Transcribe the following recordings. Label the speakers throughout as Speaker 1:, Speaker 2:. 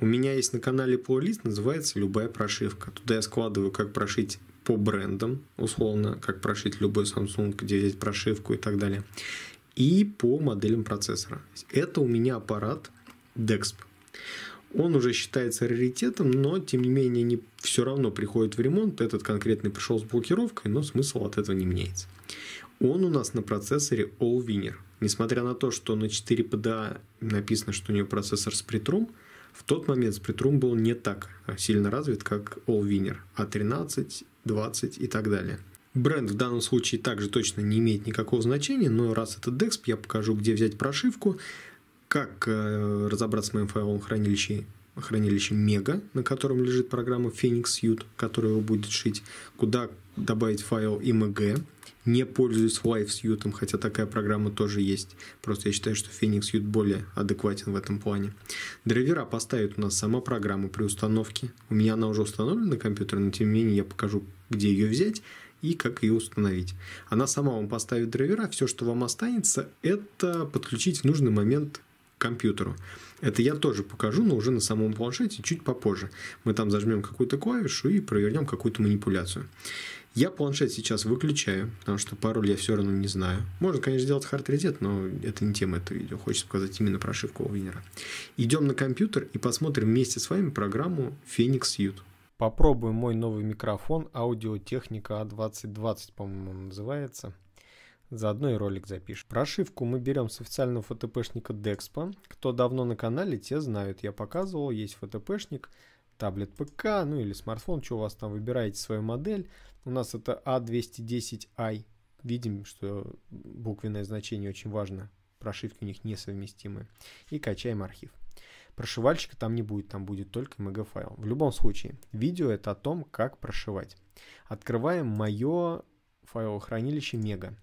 Speaker 1: У меня есть на канале плейлист, называется «Любая прошивка». Туда я складываю, как прошить по брендам, условно, как прошить любой Samsung, где взять прошивку и так далее, и по моделям процессора. Это у меня аппарат DEXP. Он уже считается раритетом, но тем не менее не все равно приходит в ремонт. Этот конкретный пришел с блокировкой, но смысл от этого не меняется. Он у нас на процессоре All Winner. Несмотря на то, что на 4 PDA а написано, что у него процессор с притром, в тот момент спритрум был не так сильно развит, как All Winner, А13, 20 и так далее. Бренд в данном случае также точно не имеет никакого значения, но раз это DEXP, я покажу, где взять прошивку, как э, разобраться с моим файловым хранилище хранилище Мега, на котором лежит программа Phoenix Ute, которая его будет шить, куда добавить файл img, не пользуюсь LiveSuite, хотя такая программа тоже есть. Просто я считаю, что Phoenix Suite более адекватен в этом плане. Драйвера поставит у нас сама программа при установке. У меня она уже установлена на компьютер, но тем не менее я покажу, где ее взять и как ее установить. Она сама вам поставит драйвера. Все, что вам останется, это подключить в нужный момент компьютеру. Это я тоже покажу, но уже на самом планшете чуть попозже. Мы там зажмем какую-то клавишу и провернем какую-то манипуляцию. Я планшет сейчас выключаю, потому что пароль я все равно не знаю. Можно, конечно, сделать хард reset, но это не тема этого видео. Хочется показать именно прошивку винера. Идем на компьютер и посмотрим вместе с вами программу Phoenix Ute. Попробуем мой новый микрофон Audio Technica A2020, по-моему, называется. Заодно и ролик запишем. Прошивку мы берем с официального ФТПшника Dexpo. Кто давно на канале, те знают. Я показывал, есть ФТПшник, таблет ПК, ну или смартфон, что у вас там, выбираете свою модель. У нас это A210i. А Видим, что буквенное значение очень важно. Прошивки у них несовместимы. И качаем архив. Прошивальщика там не будет, там будет только MG-файл. В любом случае, видео это о том, как прошивать. Открываем мое файлохранилище Мега.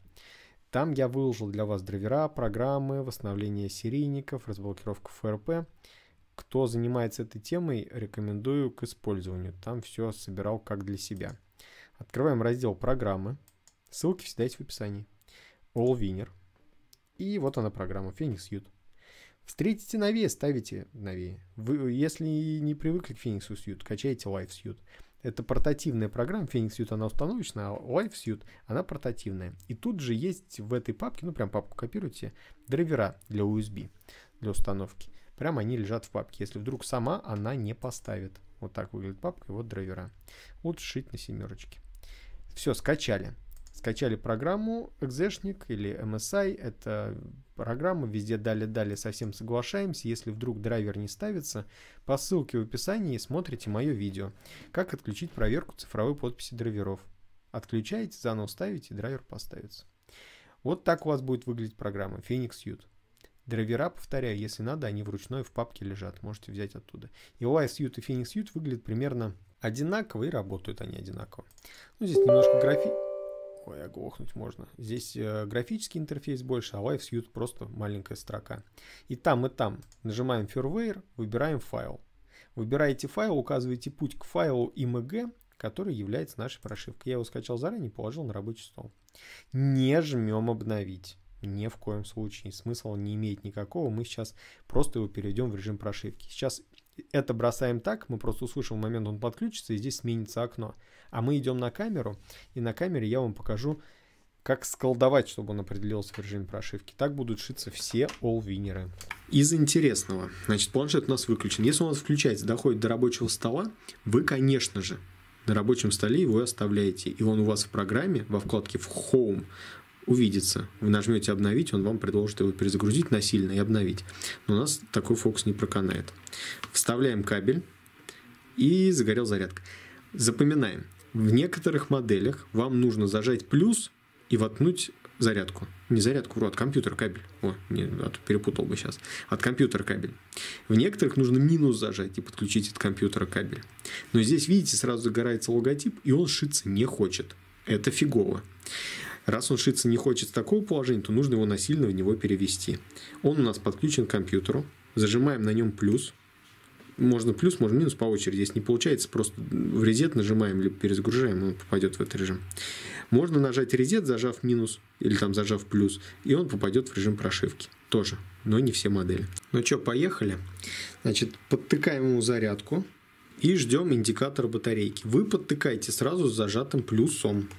Speaker 1: Там я выложил для вас драйвера, программы, восстановление серийников, разблокировку ФРП. Кто занимается этой темой, рекомендую к использованию. Там все собирал как для себя. Открываем раздел «Программы». Ссылки всегда есть в описании. All Winner. И вот она программа Phoenix Ute. Встретите новее, ставите новее. Вы, если не привыкли к Phoenix Suite, качайте Live Suite. Это портативная программа, Phoenix Suite, она установочная, а Live Suite, она портативная. И тут же есть в этой папке, ну прям папку копируйте, драйвера для USB, для установки. Прям они лежат в папке, если вдруг сама она не поставит. Вот так выглядит папка, и вот драйвера. Лучше шить на семерочке. Все, скачали скачали программу экзешник или MSI, это программа, везде дали-дали, совсем соглашаемся, если вдруг драйвер не ставится, по ссылке в описании смотрите мое видео, как отключить проверку цифровой подписи драйверов. Отключаете, заново ставите, драйвер поставится. Вот так у вас будет выглядеть программа Phoenix Ute. Драйвера, повторяю, если надо, они вручную в папке лежат, можете взять оттуда. И OS и Phoenix Ute выглядят примерно одинаково и работают они одинаково. Ну, здесь немножко графи... Ой, оглохнуть а можно. Здесь э, графический интерфейс больше, а live LiveSuite просто маленькая строка. И там, и там нажимаем Firmware, выбираем файл. Выбираете файл, указываете путь к файлу img, который является нашей прошивкой. Я его скачал заранее и положил на рабочий стол. Не жмем обновить. Ни в коем случае. Смысла он не имеет никакого. Мы сейчас просто его перейдем в режим прошивки. Сейчас это бросаем так, мы просто услышим момент, он подключится, и здесь сменится окно. А мы идем на камеру, и на камере я вам покажу, как сколдовать, чтобы он определился в режиме прошивки. Так будут шиться все all Winners. Из интересного. Значит, планшет у нас выключен. Если он у вас включается, доходит до рабочего стола, вы, конечно же, на рабочем столе его оставляете. И он у вас в программе, во вкладке в Home, увидится. Вы нажмете «Обновить», он вам предложит его перезагрузить насильно и обновить. Но у нас такой фокус не проканает. Вставляем кабель и загорел зарядка. Запоминаем. В некоторых моделях вам нужно зажать плюс и воткнуть зарядку. Не зарядку, вру, от компьютера кабель. О, не, от, перепутал бы сейчас. От компьютера кабель. В некоторых нужно минус зажать и подключить от компьютера кабель. Но здесь, видите, сразу загорается логотип, и он шиться не хочет. Это фигово. Раз он шиться не хочет с такого положения, то нужно его насильно в него перевести. Он у нас подключен к компьютеру. Зажимаем на нем плюс. Можно плюс, можно минус по очереди. Если не получается, просто в резет нажимаем, или перезагружаем, он попадет в этот режим. Можно нажать резет, зажав минус или там зажав плюс, и он попадет в режим прошивки. Тоже, но не все модели. Ну что, поехали. Значит, подтыкаем ему зарядку и ждем индикатор батарейки. Вы подтыкаете сразу с зажатым плюсом.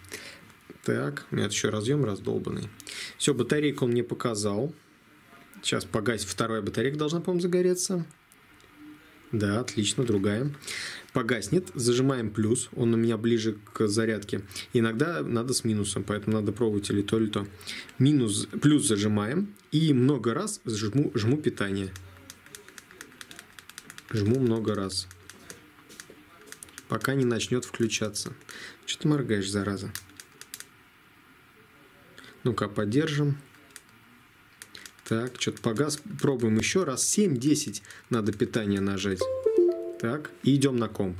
Speaker 1: Так, у меня еще разъем раздолбанный. Все, батарейку он мне показал. Сейчас погасить вторая батарейка должна, по-моему, загореться. Да, отлично, другая. Погаснет, зажимаем плюс, он у меня ближе к зарядке. Иногда надо с минусом, поэтому надо пробовать или то, или то. Минус, плюс зажимаем и много раз жму, жму питание. Жму много раз. Пока не начнет включаться. Что ты моргаешь, зараза? Ну-ка, поддержим. Так, что-то погас. Пробуем еще раз. 7-10 надо питание нажать. Так, и идем на комп.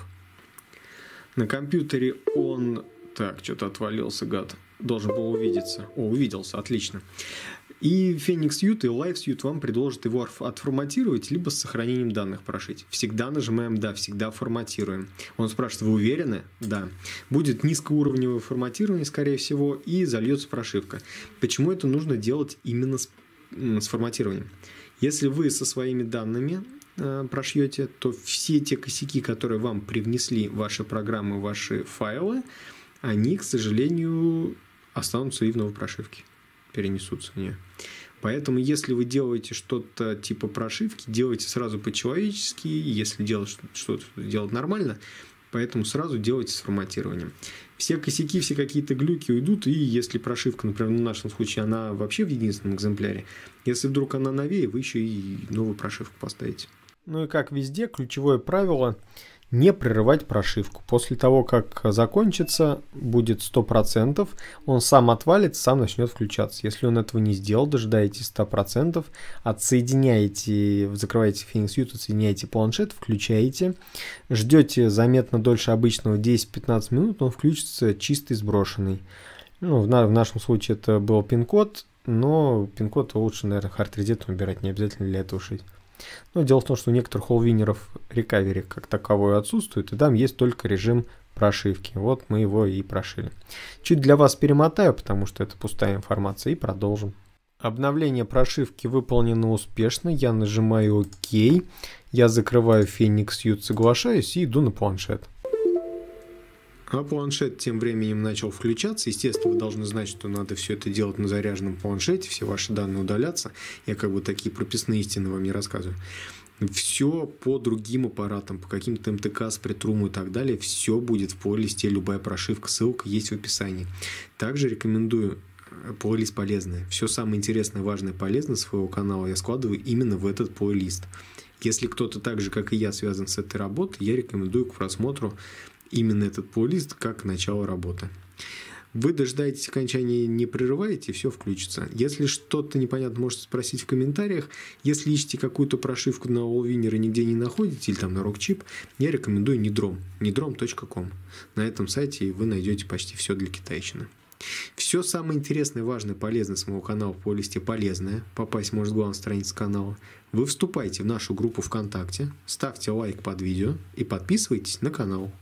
Speaker 1: На компьютере он... Так, что-то отвалился, гад. Должен был увидеться. О, увиделся, отлично. И Phoenix Ute и Live Ute вам предложат его отформатировать, либо с сохранением данных прошить. Всегда нажимаем «Да», всегда форматируем. Он спрашивает, вы уверены? Да. Будет низкоуровневое форматирование, скорее всего, и зальется прошивка. Почему это нужно делать именно с, с форматированием? Если вы со своими данными э, прошьете, то все те косяки, которые вам привнесли ваши программы, ваши файлы, они, к сожалению, останутся и в новой прошивке перенесутся они. Поэтому, если вы делаете что-то типа прошивки, делайте сразу по-человечески, если делать что-то делать нормально, поэтому сразу делайте с форматированием. Все косяки, все какие-то глюки уйдут, и если прошивка, например, в нашем случае, она вообще в единственном экземпляре, если вдруг она новее, вы еще и новую прошивку поставите. Ну и как везде, ключевое правило – не прерывать прошивку. После того, как закончится, будет 100%, он сам отвалится, сам начнет включаться. Если он этого не сделал, дожидаетесь 100%, отсоединяете, закрываете Phoenix Ute, отсоединяете планшет, включаете, ждете заметно дольше обычного 10-15 минут, он включится чистый сброшенный. Ну, в, на, в нашем случае это был пин-код, но пин-код лучше, наверное, хард-резет выбирать, не обязательно для этого шить. Но ну, дело в том, что у некоторых холвинеров рекавери как таковой отсутствует, и там есть только режим прошивки. Вот мы его и прошили. Чуть для вас перемотаю, потому что это пустая информация, и продолжим. Обновление прошивки выполнено успешно. Я нажимаю ОК. Я закрываю Phoenix Ute, соглашаюсь и иду на планшет. А планшет тем временем начал включаться. Естественно, вы должны знать, что надо все это делать на заряженном планшете, все ваши данные удалятся. Я как бы такие прописные истины вам не рассказываю. Все по другим аппаратам, по каким-то МТК, спритруму и так далее, все будет в плейлисте «Любая прошивка», ссылка есть в описании. Также рекомендую э, плейлист полезное. Все самое интересное, важное, полезное своего канала я складываю именно в этот плейлист. Если кто-то так же, как и я, связан с этой работой, я рекомендую к просмотру именно этот плейлист как начало работы. Вы дожидаетесь окончания, не прерываете, все включится. Если что-то непонятно, можете спросить в комментариях. Если ищете какую-то прошивку на AllWinner и нигде не находите, или там на RockChip, я рекомендую Nidrom, nidrom.com. На этом сайте вы найдете почти все для китайщины. Все самое интересное, важное, полезное с моего канала в листе полезное, попасть может главная страница канала, вы вступайте в нашу группу ВКонтакте, ставьте лайк под видео и подписывайтесь на канал.